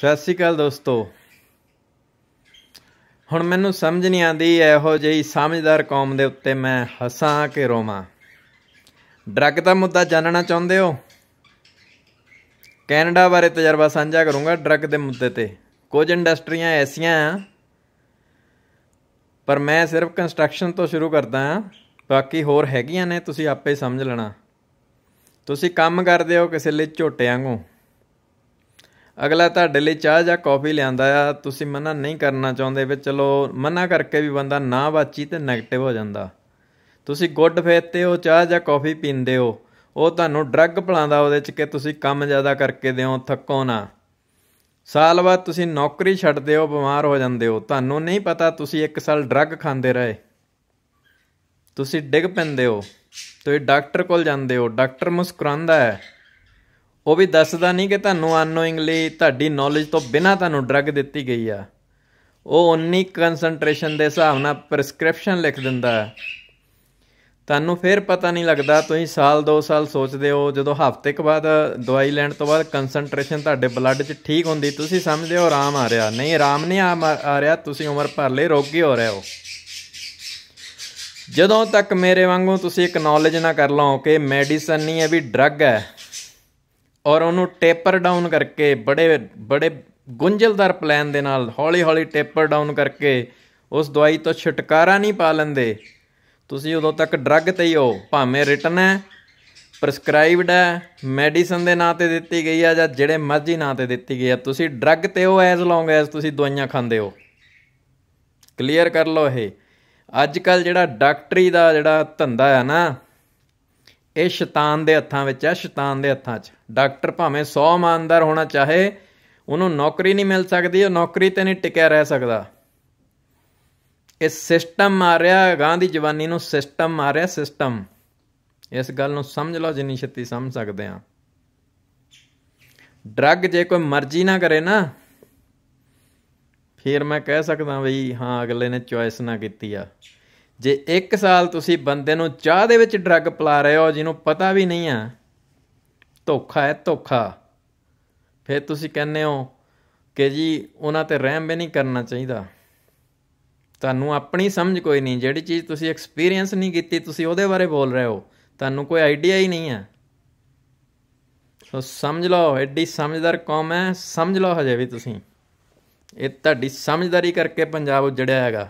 ਸਤਿ ਸ਼੍ਰੀ ਅਕਾਲ ਦੋਸਤੋ ਹੁਣ ਮੈਨੂੰ ਸਮਝ ਨਹੀਂ ਆਂਦੀ ਇਹੋ ਜਿਹੀ ਸਮਝਦਾਰ ਕੌਮ ਦੇ ਉੱਤੇ ਮੈਂ ਹਸਾਂ ਕਿ ਰੋਵਾਂ ਡਰੱਗ ਦਾ ਮੁੱਦਾ ਜਾਣਨਾ ਚਾਹੁੰਦੇ ਹੋ ਕੈਨੇਡਾ ਬਾਰੇ ਤਜਰਬਾ ਸਾਂਝਾ ਕਰੂੰਗਾ ਡਰੱਗ ਦੇ ਮੁੱਦੇ ਤੇ ਕੁਝ ਇੰਡਸਟਰੀਆਂ ਐਸੀਆਂ ਆ ਪਰ ਮੈਂ ਸਿਰਫ ਕੰਸਟਰਕਸ਼ਨ ਤੋਂ ਸ਼ੁਰੂ ਕਰਦਾ ਹਾਂ ਬਾਕੀ ਹੋਰ ਹੈਗੀਆਂ ਨੇ ਤੁਸੀਂ ਆਪੇ ਸਮਝ ਲੈਣਾ ਤੁਸੀਂ ਕੰਮ ਕਰਦੇ ਹੋ ਕਿਸੇ ਲਈ ਝੋਟੇ ਵਾਂਗੂ ਅਗਲਾ ਤੁਹਾਡੇ ਲਈ ਚਾਹ ਜਾਂ ਕਾਫੀ ਲਿਆਂਦਾ ਆ ਤੁਸੀਂ ਮਨਾ ਨਹੀਂ ਕਰਨਾ ਚਾਹੁੰਦੇ ਵੀ ਚਲੋ ਮਨਾ ਕਰਕੇ ਵੀ ਬੰਦਾ ਨਾ ਬਾਚੀ ਤੇ 네ਗੇਟਿਵ ਹੋ ਜਾਂਦਾ ਤੁਸੀਂ ਗੁੱਡ ਫੇਥ ਤੇ ਉਹ ਚਾਹ ਜਾਂ ਕਾਫੀ ਪੀਂਦੇ ਹੋ ਉਹ ਤੁਹਾਨੂੰ ਡਰੱਗ ਪਲਾਉਂਦਾ ਉਹਦੇ ਚ ਕਿ ਤੁਸੀਂ ਕੰਮ ਜ਼ਿਆਦਾ ਕਰਕੇ ਦਿਓ ਥੱਕੋ ਨਾ ਸਾਲ ਬਾਅਦ ਤੁਸੀਂ ਨੌਕਰੀ ਛੱਡਦੇ ਹੋ ਬਿਮਾਰ ਹੋ ਜਾਂਦੇ ਹੋ ਤੁਹਾਨੂੰ ਨਹੀਂ ਪਤਾ ਤੁਸੀਂ ਇੱਕ ਸਾਲ ਡਰੱਗ ਖਾਂਦੇ ਰਹੇ ਤੁਸੀਂ ਡਿੱਗ ਪੈਂਦੇ ਹੋ ਤੁਸੀਂ ਡਾਕਟਰ ਕੋਲ ਜਾਂਦੇ ਹੋ ਡਾਕਟਰ ਮੁਸਕਰਾਉਂਦਾ ਹੈ ਉਹ ਵੀ ਦੱਸਦਾ ਨਹੀਂ ਕਿ ਤੁਹਾਨੂੰ ਅਨਨੋਇੰਗਲੀ ਤੁਹਾਡੀ ਨੌਲੇਜ ਤੋਂ ਬਿਨਾ ਤੁਹਾਨੂੰ ਡਰੱਗ ਦਿੱਤੀ ਗਈ ਆ ਉਹ ਉਨੀ ਕਨਸੈਂਟ੍ਰੇਸ਼ਨ ਦੇ ਹਿਸਾਬ ਨਾਲ ਪ੍ਰੈਸਕ੍ਰਿਪਸ਼ਨ ਲਿਖ ਦਿੰਦਾ ਹੈ ਤੁਹਾਨੂੰ ਫਿਰ ਪਤਾ ਨਹੀਂ ਲੱਗਦਾ ਤੁਸੀਂ ਸਾਲ 2 ਸਾਲ ਸੋਚਦੇ ਹੋ ਜਦੋਂ ਹਫ਼ਤੇ ਕੁ ਬਾਅਦ ਦਵਾਈ ਲੈਣ ਤੋਂ ਬਾਅਦ ਕਨਸੈਂਟ੍ਰੇਸ਼ਨ ਤੁਹਾਡੇ ਬਲੱਡ 'ਚ ਠੀਕ ਹੁੰਦੀ ਤੁਸੀਂ ਸਮਝਦੇ ਹੋ ਆਰਾਮ ਆ ਰਿਹਾ ਨਹੀਂ ਆਰਾਮ ਨਹੀਂ ਆ ਰਿਹਾ ਤੁਸੀਂ ਉਮਰ ਭਰ ਲਈ ਰੋਗੀ ਹੋ ਰਹੇ ਹੋ ਜਦੋਂ ਤੱਕ ਮੇਰੇ ਵਾਂਗੂ ਤੁਸੀਂ ਇੱਕ ਨੌਲੇਜ ਨਾ ਕਰ ਲਓ ਕਿ ਮੈਡੀਸਨ ਨਹੀਂ ਹੈ ਵੀ ਡਰੱਗ ਹੈ ਔਰ ਉਹਨੂੰ ਟੇਪਰ ਡਾਊਨ ਕਰਕੇ ਬੜੇ ਬੜੇ ਗੁੰਝਲਦਾਰ ਪਲਾਨ ਦੇ ਨਾਲ ਹੌਲੀ-ਹੌਲੀ ਟੇਪਰ ਡਾਊਨ ਕਰਕੇ ਉਸ ਦਵਾਈ ਤੋਂ ਛੁਟਕਾਰਾ ਨਹੀਂ ਪਾ ਲੈਂਦੇ ਤੁਸੀਂ ਉਦੋਂ ਤੱਕ ਡਰੱਗ ਤੇ ਹੀ ਹੋ ਭਾਵੇਂ ਰਿਟਨ ਹੈ ਪ੍ਰਸਕ੍ਰਾਈਬਡ ਹੈ ਮੈਡੀਸਨ ਦੇ ਨਾਂ ਤੇ ਦਿੱਤੀ ਗਈ ਆ ਜਾਂ ਜਿਹੜੇ ਮਰਜ਼ੀ ਨਾਂ ਤੇ ਦਿੱਤੀ ਗਈ ਆ ਤੁਸੀਂ ਡਰੱਗ ਤੇ ਹੋ ਐਜ਼ ਲੌਂਗ ਐਜ਼ ਤੁਸੀਂ ਦਵਾਈਆਂ ਖਾਂਦੇ ਹੋ ਕਲੀਅਰ ਕਰ ਲਓ ਇਹ ਅੱਜ ਕੱਲ ਜਿਹੜਾ ਡਾਕਟਰੀ ਦਾ ਜਿਹੜਾ ਧੰਦਾ ਹੈ ਨਾ ਇਹ ਸ਼ੈਤਾਨ ਦੇ ਹੱਥਾਂ ਵਿੱਚ ਹੈ ਸ਼ੈਤਾਨ ਦੇ ਹੱਥਾਂ 'ਚ ਡਾਕਟਰ ਭਾਵੇਂ 100 ਇਮਾਨਦਾਰ ਹੋਣਾ ਚਾਹੇ ਉਹਨੂੰ ਨੌਕਰੀ ਨਹੀਂ ਮਿਲ ਸਕਦੀ ਉਹ ਨੌਕਰੀ ਤੇ ਨਹੀਂ ਟਿਕਿਆ ਰਹਿ ਸਕਦਾ ਇਹ ਸਿਸਟਮ ਮਾਰਿਆ ਗਾਂ ਦੀ ਜਵਾਨੀ ਨੂੰ ਸਿਸਟਮ ਮਾਰਿਆ ਸਿਸਟਮ ਇਸ ਗੱਲ ਨੂੰ ਸਮਝ ਲਓ ਜਿੰਨੀ ਛੇਤੀ ਸਮਝ ਸਕਦੇ ਆ ਡਰੱਗ ਜੇ ਕੋਈ ਮਰਜ਼ੀ ਨਾ ਕਰੇ ਨਾ ਫਿਰ ਮੈਂ ਕਹਿ ਸਕਦਾ ਬਈ ਹਾਂ ਅਗਲੇ ਨੇ ਚੁਆਇਸ ਨਾ ਕੀਤੀ ਆ ਜੇ 1 ਸਾਲ ਤੁਸੀਂ ਬੰਦੇ ਨੂੰ ਚਾਹ ਦੇ ਵਿੱਚ ਡਰੱਗ ਪਿਲਾ ਰਹੇ ਹੋ ਜਿਹਨੂੰ ਪਤਾ ਵੀ ਨਹੀਂ ਆ ਧੋਖਾ ਹੈ ਧੋਖਾ ਫਿਰ ਤੁਸੀਂ ਕਹਿੰਦੇ ਹੋ ਕਿ ਜੀ ਉਹਨਾਂ ਤੇ ਰਹਿਮ ਵੀ ਨਹੀਂ ਕਰਨਾ ਚਾਹੀਦਾ ਤੁਹਾਨੂੰ ਆਪਣੀ ਸਮਝ ਕੋਈ ਨਹੀਂ ਜਿਹੜੀ ਚੀਜ਼ ਤੁਸੀਂ ਐਕਸਪੀਰੀਅੰਸ ਨਹੀਂ ਕੀਤੀ ਤੁਸੀਂ ਉਹਦੇ ਬਾਰੇ ਬੋਲ ਰਹੇ ਹੋ ਤੁਹਾਨੂੰ ਕੋਈ ਆਈਡੀਆ ਹੀ ਨਹੀਂ ਹੈ ਸੋ ਸਮਝ ਲਓ ਐਡੀ ਸਮਝਦਾਰ ਕੌਮ ਹੈ ਸਮਝ ਲਓ ਹਜੇ ਵੀ ਤੁਸੀਂ ਇਹ ਤੁਹਾਡੀ ਸਮਝਦਾਰੀ ਕਰਕੇ ਪੰਜਾਬ ਉਜੜਿਆ ਹੈਗਾ